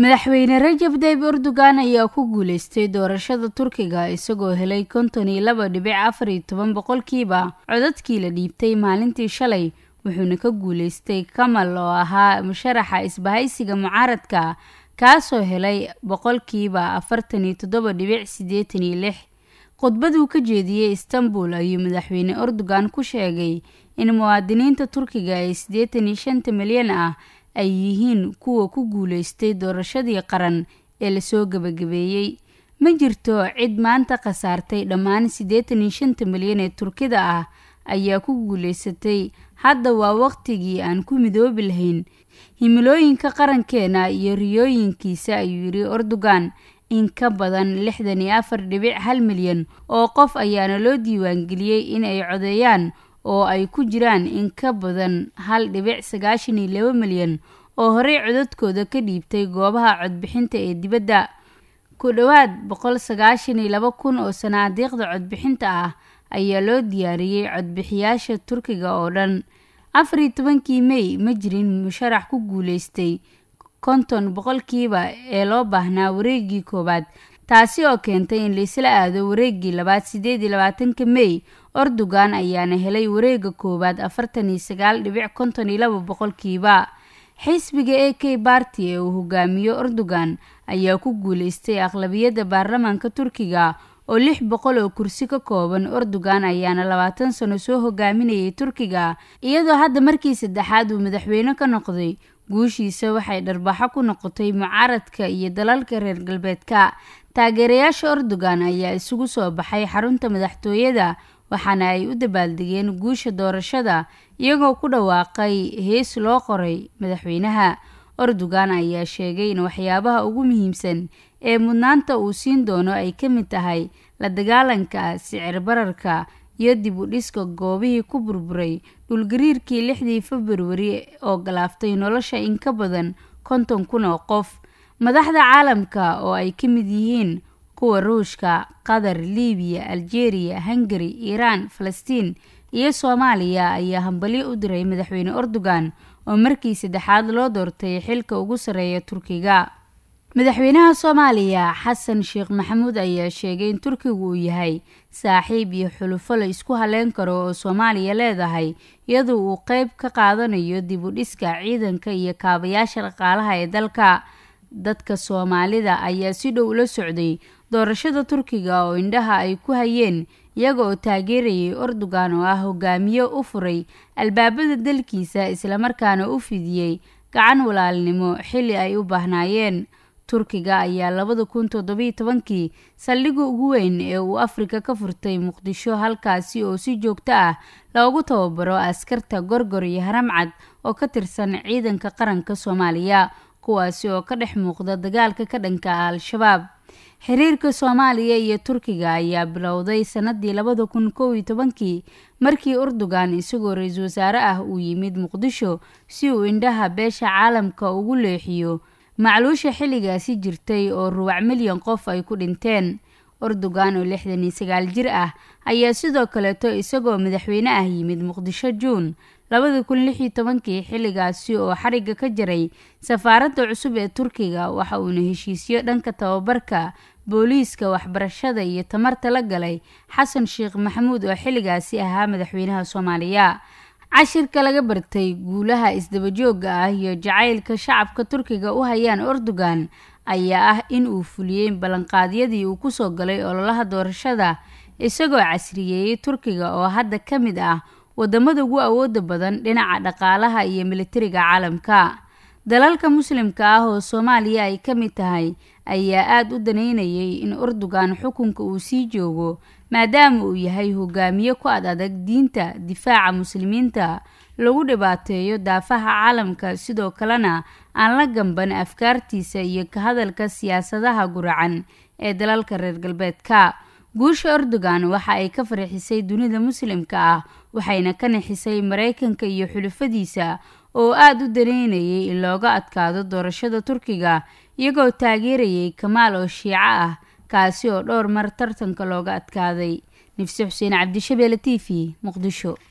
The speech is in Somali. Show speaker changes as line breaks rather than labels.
madaxweyne rajab dayb erdogan ayaa ku guuleystay doorashada turkiga isagoo helay konton iyo laba dhibic afar iyo toban boqolkiiba codadkii la dhiibtay maalintii shalay wuxuuna ka guuleystay kamal oo ahaa musharaxa isbahaysiga mucaaradka kaasoo helay boqolkiiba afartan iyo toddoba dhibic siddeetan iyo lix khudbaduu ka jeediyey istanbul ayuu madaxweyne erdogan ku sheegay in muwaadiniinta turkiga ee siddeetan iyo shanta milyan ah ay yihiin kuwa ku guulaystay doorashadii qaran ee lasoo gebagabeeyey ma jirto cid maanta khasaartay dhammaan siddeetan iyo shanta milyan ee turkida ah ayaa ku guulaysatay hadda waa wakhtigii aan ku midoobi lahayn himilooyinka qarankeena iyo riyooyinkiisa ayuu yidhi ordogan in ka badan lixdan iyo afar dhibic hal milyan oo qof ayaana loo diiwaangeliyey in ay codeeyaan oo ay ku jiraan in ka badan hal dhibic sagaashan iyo laba milyan oo horey codadkooda ka dhiibtay goobaha codbixinta ee dibadda ku dhowaad boqol sagaashan iyo laba kun oo sanaadiiqda codbixinta ah ayaa loo diyaariyey codbixiyaasha turkiga oo dhan afar iyo tobankii mey ma jirin musharax ku guulaystay konton boqolkiiba ee loo baahnaa wareegii koowaad taasi oo keentay in laisla aado wareegii labaad sideed iyo labaatanka mey ordogan ayaana helay wareegga koowaad afartan iyo sagaal dhibic konton iyo laba boqolkiiba xisbiga a k barti ee uu hogaamiyo ordogan ayaa ku guulaystay aqlabiyadda baarlamaanka turkiga oo lix boqol oo kursi ka kooban ordogan ayaana labaatan sano soo hogaaminayay turkiga iyadoo hadda markii saddexaad uu madaxweyne ka noqday guushiisa waxay dharbaxo ku noqotay mucaaradka iyo dalalka reer galbeedka taageerayaasha ordogan ayaa isugu soo baxay xarunta madaxtooyada waxaana ay u dabaaldegeen guusha doorashada iyagoo ku dhawaaqay hees loo qoray madaxweynaha ordogan ayaa sheegay in waxyaabaha ugu muhiimsan ee mudnaanta uu siin doono ay ka mid tahay la dagaalanka sicir bararka iyo dib u dhiska goobihii ku burburay dhulgariirkii lixdii februari oo galaaftay nolosha in ka badan konton kun oo qof madaxda caalamka oo ay ka mid yihiin kuwa ruushka qatar liibiya algeria hungari iiraan falastiin iyo soomaaliya ayaa hambalyo u diray madaxweyne erdogan oo markii saddexaad loo doortay xilka ugu sarreeya turkiga madaxweynaha soomaaliya xasan sheekh maxamuud ayaa sheegay in turkigu uu yahay saaxiib iyo xulufo la isku halleyn karo oo soomaaliya leedahay iyadoo uu qeyb ka qaadanayo dib u dhiska ciidanka iyo kaabayaasha dhaqaalaha ee dalka dadka soomaalida ayaa si dhow ula socday doorashada turkiga oo indhaha ay ku hayeen iyaga oo taageerayay erdogan oo ah hogaamiye u furay albaabada dalkiisa islamarkaana u fidiyey gacan walaalnimo xilli ay u baahnaayeen turkiga ayaa labada kun toddobiyo tobankii saldhiga ugu weyn ee uu afrika ka furtay muqdisho halkaasi oo si joogto ah loogu tababaro askarta gorgor iyo haramcad oo ka tirsan ciidanka qaranka soomaaliya kuwaasi oo ka dhex muuqda dagaalka ka dhanka ah al-shabaab xiriirka soomaaliya iyo turkiga ayaa bilowday sannadii labada kun kow iyo tobankii markii urdugan isagoo ra-iisul wasaare ah uu yimid muqdisho si uu indhaha beesha caalamka ugu leexiyo macluusha xilligaasi jirtay oo rubac milyan qof ay ku dhinteen urdugan oo lixdan iyo sagaal jir ah ayaa sidoo kaleeto isagoo madaxweyne ah yimid muqdisho juun labada kun lix iyo tobankii xilligaasi oo xariga ka jaray safaaradda cusub ee turkiga waxa uuna heshiisyo dhanka tababarka booliiska waxbarashada iyo tamarta la galay xasan sheekh maxamuud oo xilligaasi ahaa madaxweynaha soomaaliya cashirka laga bartay guulaha isdabajooga ah iyo jacaylka shacabka turkiga u hayaan ordogan ayaa ah in uu fuliyey ballanqaadyadii uu kusoo galay ololaha doorashada isagoo casriyeeyey turkiga oo hadda ka mid ah wadamada ugu awoodda badan dhinaca dhaqaalaha iyo militariga caalamka dalalka muslimka ah oo soomaaliya ay ka mid tahay ayaa aada u danaynayay in urdugan xukunka uu sii joogo maadaama uu yahay hogaamiye ku ad adag diinta difaaca muslimiinta lagu dhibaateeyo daafaha caalamka sidoo kalena aan la gamban afkaartiisa iyo ka hadalka siyaasadaha guracan ee dalalka reer galbeedka guusha erdogan waxa ay ka farxisay dunida muslimka ah waxayna ka nixisay maraykanka iyo xulufadiisa oo aada u daneynayay in looga adkaado doorashada turkiga iyagoo taageerayay kamaal oo shiico ah kaasi oo dhowr mar tartanka looga adkaaday nifse xuseen cabdishabeele t v muqdisho